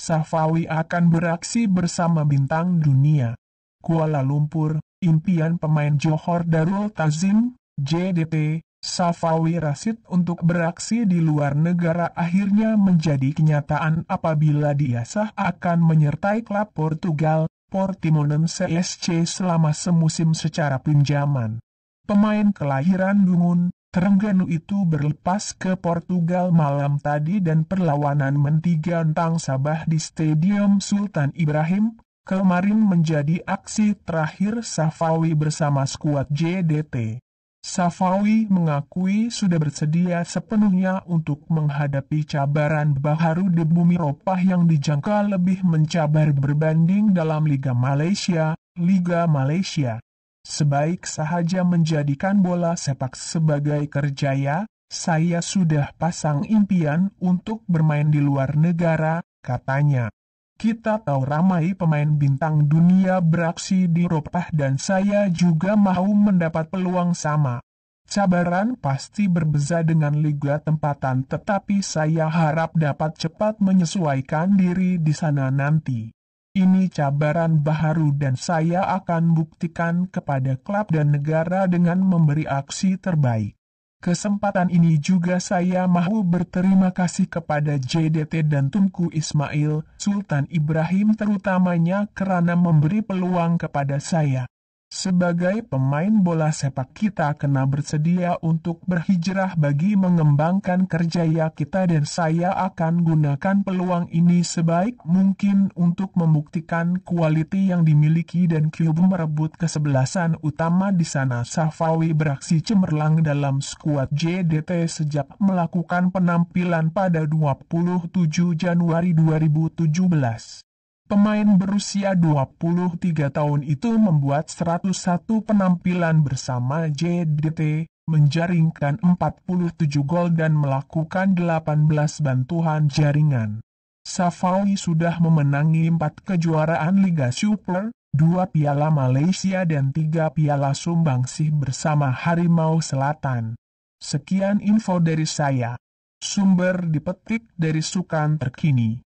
Safawi akan beraksi bersama bintang dunia. Kuala Lumpur, impian pemain Johor Darul Tazim, JDT, Safawi Rasid untuk beraksi di luar negara akhirnya menjadi kenyataan apabila dia sah akan menyertai klub Portugal, Portimonense SC selama semusim secara pinjaman. Pemain kelahiran Dungun, Terengganu itu berlepas ke Portugal malam tadi dan perlawanan mentiga tang Sabah di Stadium Sultan Ibrahim, kemarin menjadi aksi terakhir Safawi bersama skuad JDT. Safawi mengakui sudah bersedia sepenuhnya untuk menghadapi cabaran baharu di bumi Eropa yang dijangka lebih mencabar berbanding dalam Liga Malaysia, Liga Malaysia. Sebaik sahaja menjadikan bola sepak sebagai kerjaya, saya sudah pasang impian untuk bermain di luar negara, katanya. Kita tahu ramai pemain bintang dunia beraksi di Eropa dan saya juga mau mendapat peluang sama. Cabaran pasti berbeza dengan liga tempatan tetapi saya harap dapat cepat menyesuaikan diri di sana nanti. Ini cabaran baru dan saya akan buktikan kepada klub dan negara dengan memberi aksi terbaik. Kesempatan ini juga saya mahu berterima kasih kepada JDT dan Tunku Ismail, Sultan Ibrahim terutamanya karena memberi peluang kepada saya. Sebagai pemain bola sepak kita kena bersedia untuk berhijrah bagi mengembangkan kerja ya kita dan saya akan gunakan peluang ini sebaik mungkin untuk membuktikan kualiti yang dimiliki dan Cube merebut kesebelasan utama di sana. Safawi beraksi cemerlang dalam skuad JDT sejak melakukan penampilan pada 27 Januari 2017. Pemain berusia 23 tahun itu membuat 101 penampilan bersama JDT, menjaringkan 47 gol dan melakukan 18 bantuan jaringan. Safawi sudah memenangi 4 kejuaraan Liga Super, 2 Piala Malaysia dan 3 Piala Sumbangsih bersama Harimau Selatan. Sekian info dari saya. Sumber dipetik dari Sukan Terkini.